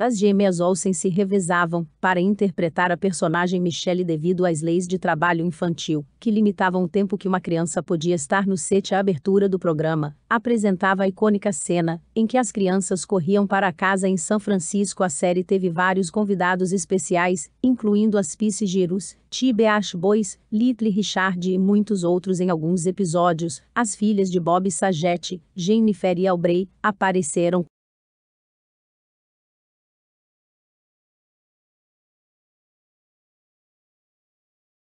As gêmeas Olsen se revezavam para interpretar a personagem Michelle devido às leis de trabalho infantil, que limitavam o tempo que uma criança podia estar no set. A abertura do programa apresentava a icônica cena em que as crianças corriam para a casa em São Francisco. A série teve vários convidados especiais, incluindo as Pisse Girus, Tibeash Boys, Little Richard e muitos outros em alguns episódios. As filhas de Bob Saget, Jennifer e Aubrey, apareceram